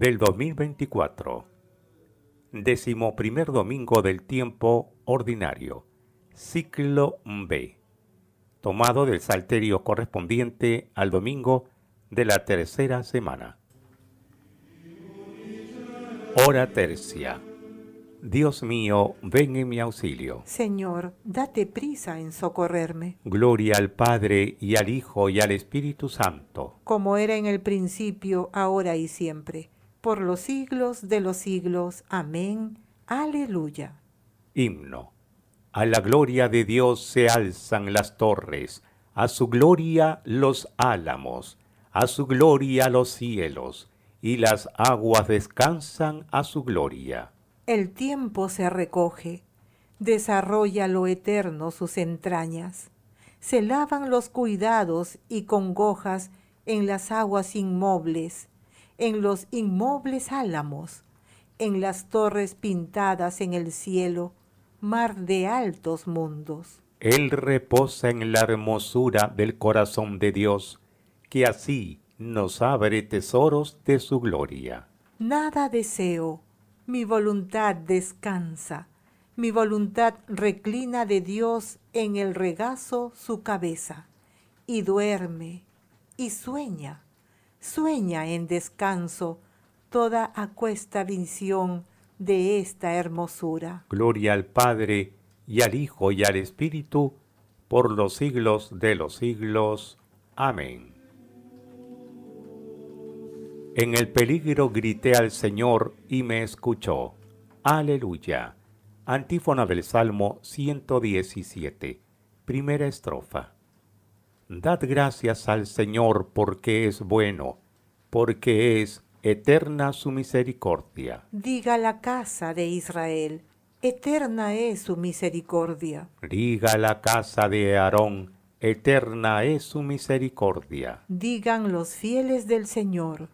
del 2024. Décimo primer domingo del tiempo ordinario. Ciclo B. Tomado del salterio correspondiente al domingo de la tercera semana. Hora tercia. Dios mío, ven en mi auxilio. Señor, date prisa en socorrerme. Gloria al Padre y al Hijo y al Espíritu Santo. Como era en el principio, ahora y siempre por los siglos de los siglos. Amén. Aleluya. Himno. A la gloria de Dios se alzan las torres, a su gloria los álamos, a su gloria los cielos, y las aguas descansan a su gloria. El tiempo se recoge, desarrolla lo eterno sus entrañas, se lavan los cuidados y congojas en las aguas inmobles, en los inmobles álamos, en las torres pintadas en el cielo, mar de altos mundos. Él reposa en la hermosura del corazón de Dios, que así nos abre tesoros de su gloria. Nada deseo, mi voluntad descansa, mi voluntad reclina de Dios en el regazo su cabeza, y duerme, y sueña sueña en descanso toda aquesta visión de esta hermosura. Gloria al Padre y al Hijo y al Espíritu, por los siglos de los siglos. Amén. En el peligro grité al Señor y me escuchó. Aleluya. Antífona del Salmo 117. Primera estrofa. Dad gracias al Señor porque es bueno, porque es eterna su misericordia. Diga la casa de Israel, eterna es su misericordia. Diga la casa de Aarón, eterna es su misericordia. Digan los fieles del Señor,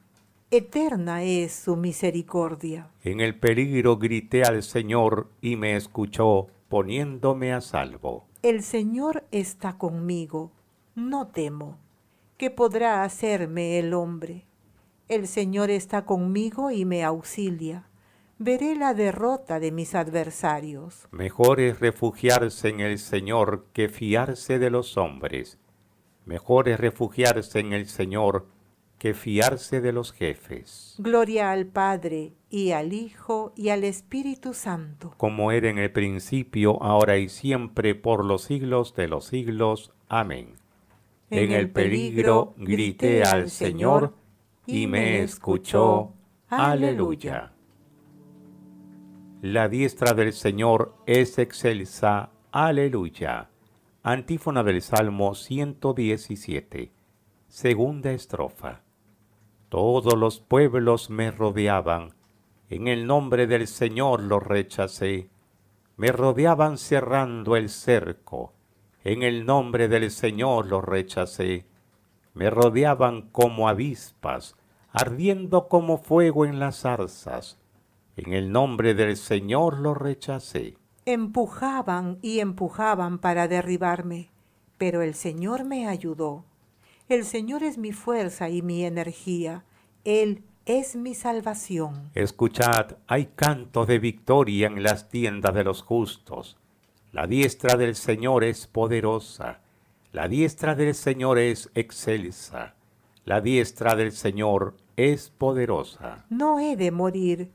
eterna es su misericordia. En el peligro grité al Señor y me escuchó, poniéndome a salvo. El Señor está conmigo no temo. ¿Qué podrá hacerme el hombre? El Señor está conmigo y me auxilia. Veré la derrota de mis adversarios. Mejor es refugiarse en el Señor que fiarse de los hombres. Mejor es refugiarse en el Señor que fiarse de los jefes. Gloria al Padre, y al Hijo, y al Espíritu Santo. Como era en el principio, ahora y siempre, por los siglos de los siglos. Amén. En el peligro grité al Señor y me escuchó. Aleluya. La diestra del Señor es excelsa. Aleluya. Antífona del Salmo 117. Segunda estrofa. Todos los pueblos me rodeaban. En el nombre del Señor los rechacé. Me rodeaban cerrando el cerco en el nombre del Señor lo rechacé. Me rodeaban como avispas, ardiendo como fuego en las zarzas. En el nombre del Señor lo rechacé. Empujaban y empujaban para derribarme, pero el Señor me ayudó. El Señor es mi fuerza y mi energía. Él es mi salvación. Escuchad, hay cantos de victoria en las tiendas de los justos. La diestra del Señor es poderosa, la diestra del Señor es excelsa, la diestra del Señor es poderosa. No he de morir,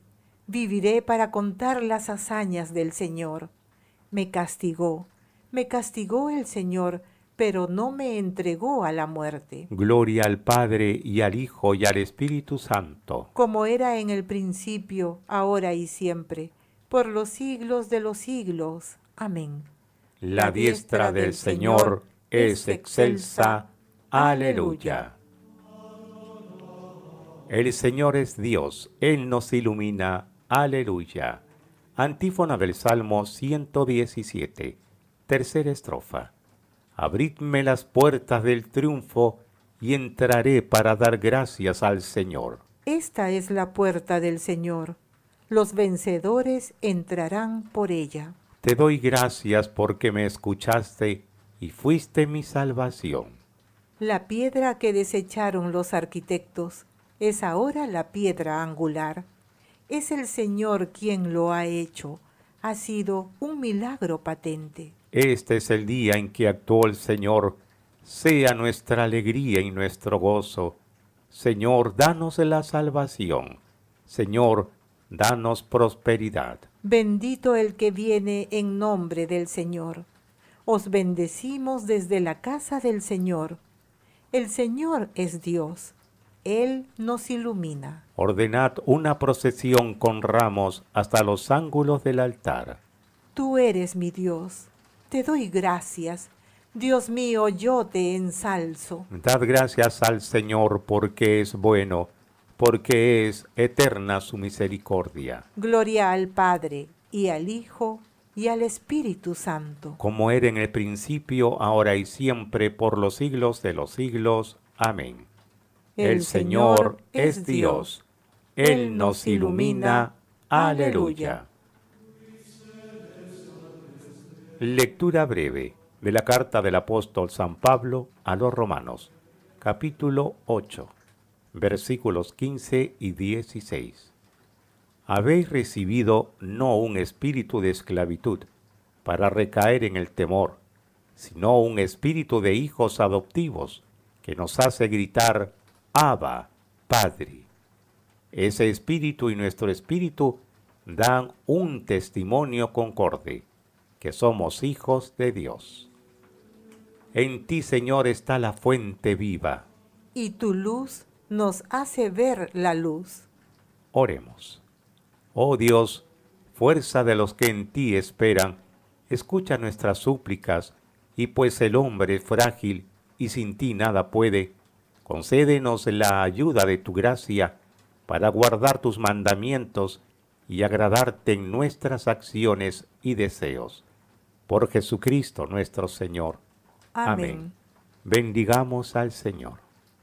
viviré para contar las hazañas del Señor. Me castigó, me castigó el Señor, pero no me entregó a la muerte. Gloria al Padre y al Hijo y al Espíritu Santo. Como era en el principio, ahora y siempre, por los siglos de los siglos. Amén. La diestra del Señor es excelsa. Aleluya. El Señor es Dios, Él nos ilumina. Aleluya. Antífona del Salmo 117, tercera estrofa. Abridme las puertas del triunfo y entraré para dar gracias al Señor. Esta es la puerta del Señor. Los vencedores entrarán por ella. Te doy gracias porque me escuchaste y fuiste mi salvación. La piedra que desecharon los arquitectos es ahora la piedra angular. Es el Señor quien lo ha hecho. Ha sido un milagro patente. Este es el día en que actuó el Señor. Sea nuestra alegría y nuestro gozo. Señor, danos la salvación. Señor, danos prosperidad. Bendito el que viene en nombre del Señor. Os bendecimos desde la casa del Señor. El Señor es Dios. Él nos ilumina. Ordenad una procesión con ramos hasta los ángulos del altar. Tú eres mi Dios. Te doy gracias. Dios mío, yo te ensalzo. Dad gracias al Señor porque es bueno porque es eterna su misericordia. Gloria al Padre, y al Hijo, y al Espíritu Santo. Como era en el principio, ahora y siempre, por los siglos de los siglos. Amén. El, Señor es Dios. Él nos ilumina. Aleluya. Lectura breve de la carta del apóstol San Pablo a los romanos, capítulo 8 versículos 15 y 16. Habéis recibido no un espíritu de esclavitud para recaer en el temor, sino un espíritu de hijos adoptivos que nos hace gritar, Abba, Padre. Ese espíritu y nuestro espíritu dan un testimonio concorde, que somos hijos de Dios. En ti, Señor, está la fuente viva. Y tu luz nos hace ver la luz. Oremos. Oh Dios, fuerza de los que en ti esperan, escucha nuestras súplicas, y pues el hombre es frágil y sin ti nada puede, concédenos la ayuda de tu gracia para guardar tus mandamientos y agradarte en nuestras acciones y deseos. Por Jesucristo nuestro Señor. Amén. Amén. Bendigamos al Señor.